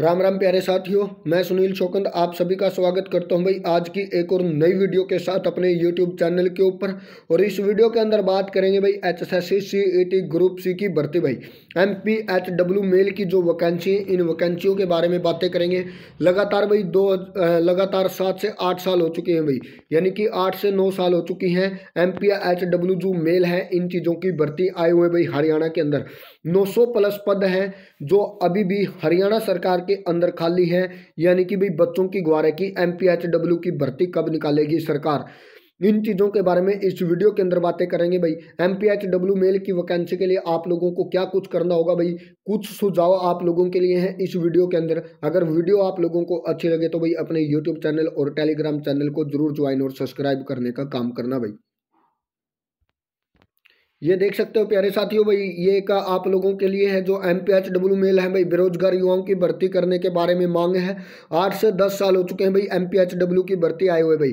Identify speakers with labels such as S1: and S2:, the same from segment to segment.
S1: राम राम प्यारे साथियों मैं सुनील शोकंद आप सभी का स्वागत करता हूं भाई आज की एक और नई वीडियो के साथ अपने यूट्यूब चैनल के ऊपर और इस वीडियो के अंदर बात करेंगे भाई H S S C C T group C की भर्ती भाई M P H W male की जो वैकेंसी है इन वैकेंसियों के बारे में बातें करेंगे लगातार भाई दो लगातार सात से आठ साल हो चुके हैं भाई यानी कि आठ से नौ साल हो चुकी हैं एम पी एच डब्ल्यू जो मेल है इन चीज़ों की भर्ती आए हुए भाई हरियाणा के अंदर नौ सौ प्लस पद हैं जो अभी भी हरियाणा सरकार के अंदर खाली है यानी कि भाई बच्चों की ग्वारा की एम की भर्ती कब निकालेगी सरकार इन चीज़ों के बारे में इस वीडियो के अंदर बातें करेंगे भाई M P H W male की वैकेंसी के लिए आप लोगों को क्या कुछ करना होगा भाई कुछ सुझाव आप लोगों के लिए हैं इस वीडियो के अंदर अगर वीडियो आप लोगों को अच्छी लगे तो भाई अपने यूट्यूब चैनल और टेलीग्राम चैनल को जरूर ज्वाइन और सब्सक्राइब करने का काम करना भाई ये देख सकते हो प्यारे साथियों भाई ये का आप लोगों के लिए है जो M P H W male है भाई बेरोजगार युवाओं की भर्ती करने के बारे में मांग है आठ से दस साल हो चुके हैं भाई एम पी एच डब्ल्यू की भर्ती आए हुए भाई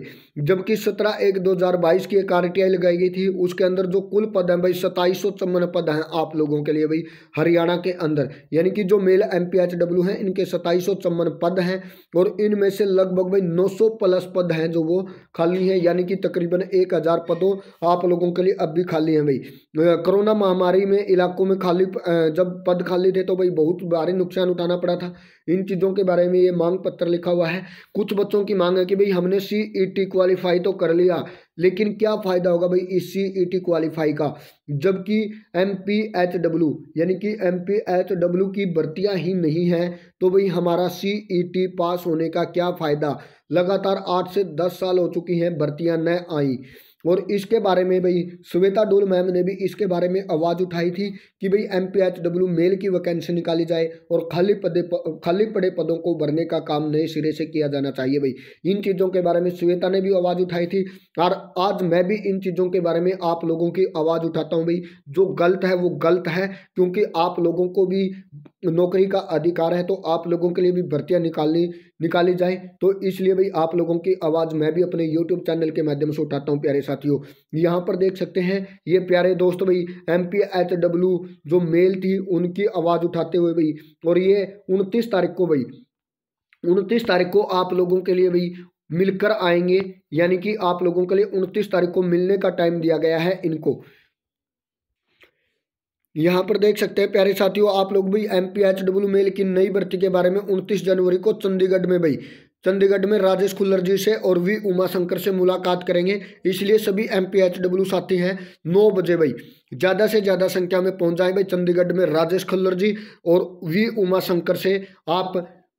S1: जबकि सत्रह एक दो हज़ार बाईस की एक आर टी आई लगाई गई थी उसके अंदर जो कुल पद हैं भाई सताईस सौ चौवन पद हैं आप लोगों के लिए भाई हरियाणा के अंदर यानी कि जो male M P H W हैं इनके सताईस सौ चौवन पद हैं और इनमें से लगभग भाई नौ सौ प्लस पद हैं जो वो खाली हैं यानी कि तकरीबन एक हज़ार पदों आप लोगों के लिए अब भी खाली हैं भाई कोरोना महामारी में इलाकों में खाली जब पद खाली थे तो भाई बहुत भारी नुकसान उठाना पड़ा था इन चीज़ों के बारे में ये मांग पत्र लिखा हुआ है कुछ बच्चों की मांग है कि भाई हमने सी ई टी क्वालिफाई तो कर लिया लेकिन क्या फ़ायदा होगा भाई इस सी ई टी क्वालिफाई का जबकि एम पी एच डब्ल्यू यानी कि एम पी एच डब्ल्यू की भर्तियाँ ही नहीं हैं तो भाई हमारा सी ई टी पास होने का क्या फ़ायदा लगातार आठ से दस साल हो चुकी हैं भर्तियाँ न आई और इसके बारे में भाई श्वेता डोल मैम ने भी इसके बारे में आवाज़ उठाई थी कि भाई M P H W male की वैकेंसी निकाली जाए और खाली पदे खाली पड़े पदों को भरने का काम नए सिरे से किया जाना चाहिए भाई इन चीज़ों के बारे में श्वेता ने भी आवाज़ उठाई थी और आज मैं भी इन चीज़ों के बारे में आप लोगों की आवाज़ उठाता हूँ भाई जो गलत है वो गलत है क्योंकि आप लोगों को भी नौकरी का अधिकार है तो आप लोगों के लिए भी भर्तियाँ निकालनी निकाली जाए तो इसलिए भाई आप लोगों की आवाज़ मैं भी अपने यूट्यूब चैनल के माध्यम से उठाता हूँ प्यारे साथियों यहाँ पर देख सकते हैं ये प्यारे दोस्त भाई एम जो मेल थी उनकी आवाज़ उठाते हुए भाई और ये उनतीस तारीख को भाई उनतीस तारीख को आप लोगों के लिए भाई मिलकर आएंगे यानी कि आप लोगों के लिए उनतीस तारीख को मिलने का टाइम दिया गया है इनको यहाँ पर देख सकते हैं प्यारे साथियों आप लोग भी M P H W male की नई भर्ती के बारे में उनतीस जनवरी को चंडीगढ़ में भाई चंडीगढ़ में राजेश खुल्लर जी से और वी उमा शंकर से मुलाकात करेंगे इसलिए सभी एम पी एच डब्ल्यू साथी हैं नौ बजे भाई ज़्यादा से ज़्यादा संख्या में पहुंच जाए भाई चंडीगढ़ में राजेश खुल्लर जी और वी उमा शंकर से आप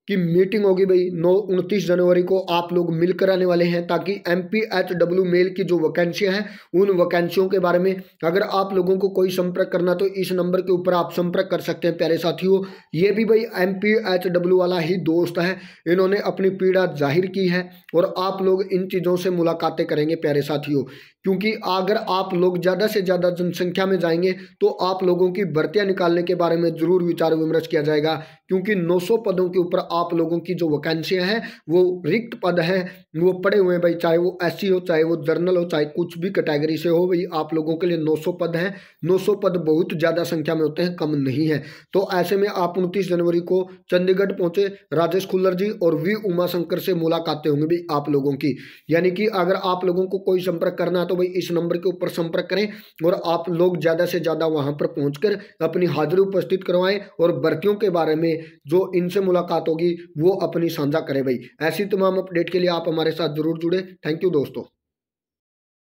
S1: की मीटिंग होगी भाई नौ उनतीस जनवरी को आप लोग मिलकर आने वाले हैं ताकि M P H W male की जो वैकेंसियाँ हैं उन वैकेंसियों के बारे में अगर आप लोगों को कोई संपर्क करना तो इस नंबर के ऊपर आप संपर्क कर सकते हैं प्यारे साथियों ये भी भाई एम पी एच डब्ल्यू वाला ही दोस्त है इन्होंने अपनी पीड़ा जाहिर की है और आप लोग इन चीज़ों से मुलाकातें करेंगे प्यारे साथियों क्योंकि अगर आप लोग ज़्यादा से ज़्यादा जनसंख्या में जाएंगे तो आप लोगों की भर्तियाँ निकालने के बारे में ज़रूर विचार विमर्श किया जाएगा क्योंकि 900 पदों के ऊपर आप लोगों की जो वैकेंसियां हैं वो रिक्त पद हैं वो पड़े हुए हैं भाई चाहे वो एस e हो चाहे वो जर्नल हो चाहे कुछ भी कैटेगरी से हो भाई आप लोगों के लिए 900 पद हैं 900 पद बहुत ज़्यादा संख्या में होते हैं कम नहीं है तो ऐसे में आप उनतीस जनवरी को चंडीगढ़ पहुँचे राजेश खुल्लर जी और वी उमाशंकर से मुलाकातें होंगी भाई आप लोगों की यानी कि अगर आप लोगों को कोई संपर्क करना है तो भाई इस नंबर के ऊपर संपर्क करें और आप लोग ज़्यादा से ज़्यादा वहाँ पर पहुँच अपनी हाजिरी उपस्थित करवाएँ और भर्तियों के बारे में जो इनसे मुलाकात होगी वो अपनी साझा करें भाई ऐसी तमाम अपडेट के लिए आप हमारे साथ जरूर जुड़े थैंक यू दोस्तों